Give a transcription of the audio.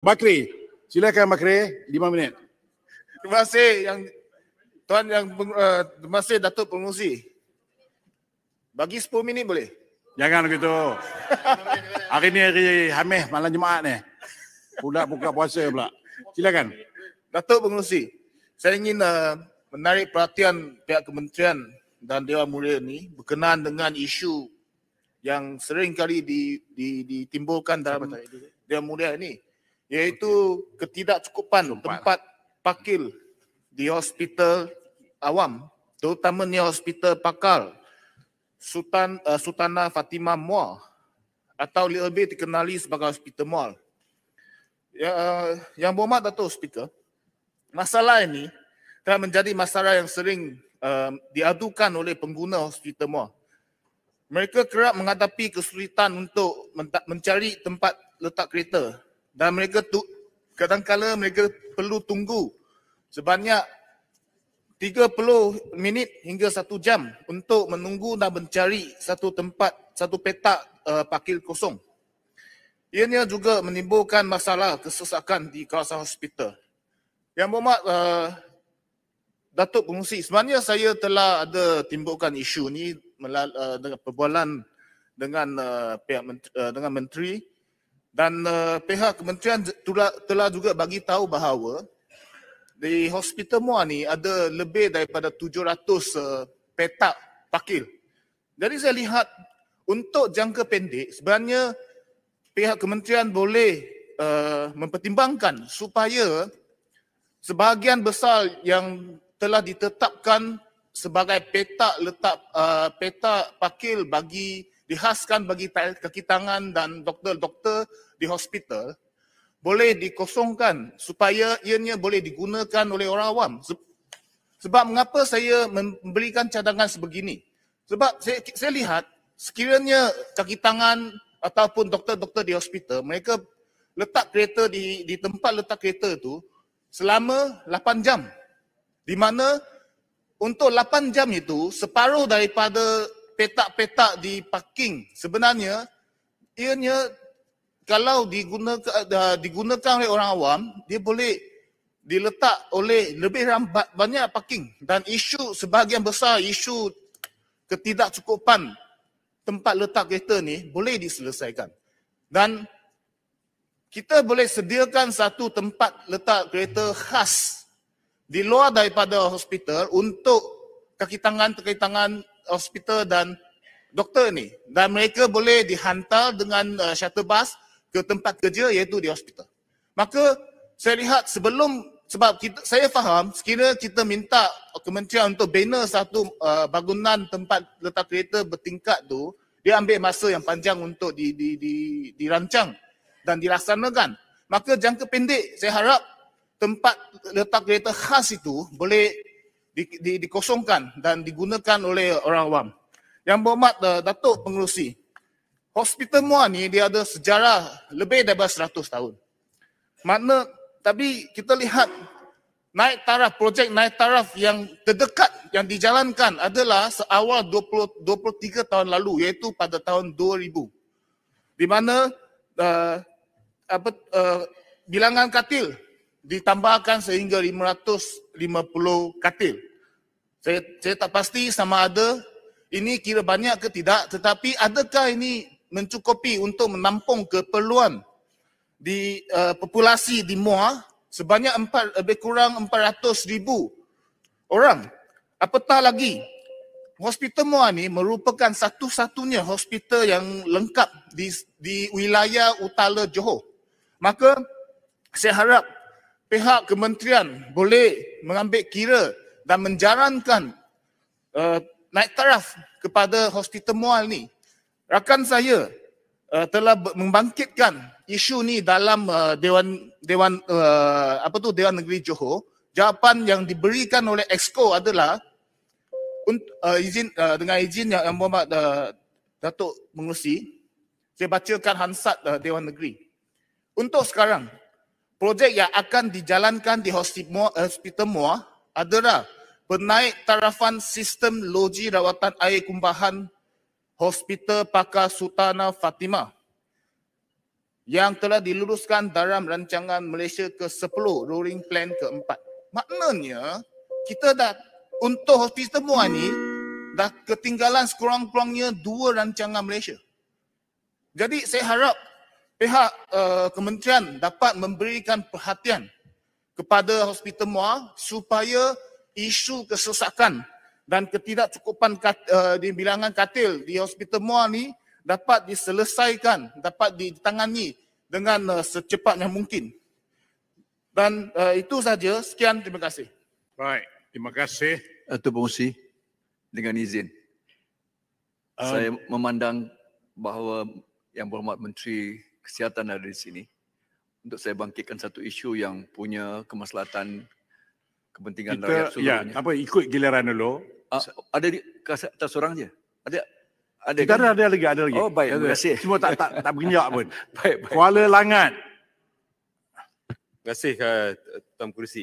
Bakri, silakan Bakri, lima minit. Terima kasih yang tuan yang uh, terima kasih Datuk Pengurusi. Bagi 10 minit boleh? Jangan begitu. hari ni hari Hamis malam Jumaat ni. Budak buka puasa pula. Silakan. Datuk Pengurusi, saya ingin uh, menarik perhatian pihak kementerian dan Dewan Mulia ni berkenaan dengan isu yang sering kali di, di, ditimbulkan dalam Dewan Mulia ni iaitu ketidakcukupan Sumpah. tempat pakil di hospital awam terutamanya hospital pakal Sultan uh, eh, Sultanah Fatimah Mall atau lebih dikenali sebagai hospital mall. Ya, uh, yang berhormat Datuk hospital. masalah ini telah menjadi masalah yang sering uh, diadukan oleh pengguna hospital mall. Mereka kerap menghadapi kesulitan untuk mencari tempat letak kereta dan mereka tu, kadangkala mereka perlu tunggu sebanyak 30 minit hingga 1 jam untuk menunggu dan mencari satu tempat, satu petak uh, parkir kosong. Ianya juga menimbulkan masalah kesesakan di kawasan hospital. Yang berhormat uh, Datuk Pengungsi, sebenarnya saya telah ada timbulkan isu ini eh, dengan perbualan dengan uh, pihak menteri, uh, dengan menteri dan uh, pihak kementerian telah, telah juga bagi tahu bahawa di hospital Muar ni ada lebih daripada 700 uh, eh, petak pakil. Jadi saya lihat untuk jangka pendek sebenarnya pihak kementerian boleh uh, mempertimbangkan supaya sebahagian besar yang telah ditetapkan sebagai petak letak uh, petak pakil bagi dihaskan bagi kaki tangan dan doktor-doktor di hospital boleh dikosongkan supaya ianya boleh digunakan oleh orang awam. Sebab mengapa saya memberikan cadangan sebegini? Sebab saya, saya lihat sekiranya kaki tangan ataupun doktor-doktor di hospital mereka letak kereta di di tempat letak kereta itu selama 8 jam. Di mana untuk 8 jam itu separuh daripada petak-petak di parking sebenarnya ianya kalau digunakan eh, digunakan oleh orang awam dia boleh diletak oleh lebih ramai banyak parking dan isu sebahagian besar isu ketidakcukupan tempat letak kereta ni boleh diselesaikan dan kita boleh sediakan satu tempat letak kereta khas di luar daripada hospital untuk kaki tangan, kaki tangan hospital dan doktor ni dan mereka boleh dihantar dengan uh, shuttle bus ke tempat kerja iaitu di hospital. Maka saya lihat sebelum sebab kita, saya faham sekiranya kita minta kementerian untuk bina satu uh, bangunan tempat letak kereta bertingkat tu dia ambil masa yang panjang untuk di, di, di, dirancang dan dilaksanakan. Maka jangka pendek saya harap tempat letak kereta khas itu boleh di, di, dikosongkan dan digunakan oleh orang awam. Yang berhormat uh, Datuk Pengerusi, Hospital Muar ni dia ada sejarah lebih daripada 100 tahun. Makna tapi kita lihat naik taraf projek naik taraf yang terdekat yang dijalankan adalah seawal 20, 23 tahun lalu iaitu pada tahun 2000. Di mana uh, apa uh, bilangan katil ditambahkan sehingga 50 katil. Saya, saya tak pasti sama ada ini kira banyak ke tidak tetapi adakah ini mencukupi untuk menampung keperluan di uh, populasi di Moa sebanyak 4 lebih kurang 400,000 orang. Apatah lagi hospital Moa ni merupakan satu-satunya hospital yang lengkap di di wilayah utara Johor. Maka saya harap pihak kementerian boleh mengambil kira dan menjarankan uh, eh, naik taraf kepada hospital mual ni. Rakan saya uh, telah membangkitkan isu ni dalam uh, dewan dewan uh, apa tu dewan negeri Johor. Jawapan yang diberikan oleh exco adalah uh, izin uh, dengan izin yang yang uh, Datuk mengusi saya bacakan hansat uh, dewan negeri. Untuk sekarang projek yang akan dijalankan di hospital Muar adalah penaik tarafan sistem loji rawatan air kumpahan Hospital Pakar Sultana Fatima yang telah diluluskan dalam rancangan Malaysia ke-10 Rolling Plan ke-4. Maknanya kita dah untuk hospital Muar ni dah ketinggalan sekurang-kurangnya dua rancangan Malaysia. Jadi saya harap pihak uh, kementerian dapat memberikan perhatian kepada hospital muar supaya isu kesesakan dan ketidakcukupan kat, uh, di bilangan katil di hospital muar ni dapat diselesaikan dapat ditangani dengan uh, secepatnya mungkin dan uh, itu saja sekian terima kasih baik terima kasih atau pengusi dengan izin um, saya memandang bahawa yang berhormat menteri kesihatan ada di sini untuk saya bangkitkan satu isu yang punya kemaslahatan kepentingan Kita, rakyat seluruhnya. Ya, apa ikut giliran dulu. Uh, ada di kasat seorang je. Ada ada Kita kan? ada, lagi, ada lagi. Oh, baik. Ada. Terima kasih. Semua tak tak tak berginjak pun. baik, baik. Kuala Langat. Terima kasih uh, Tuan Kursi.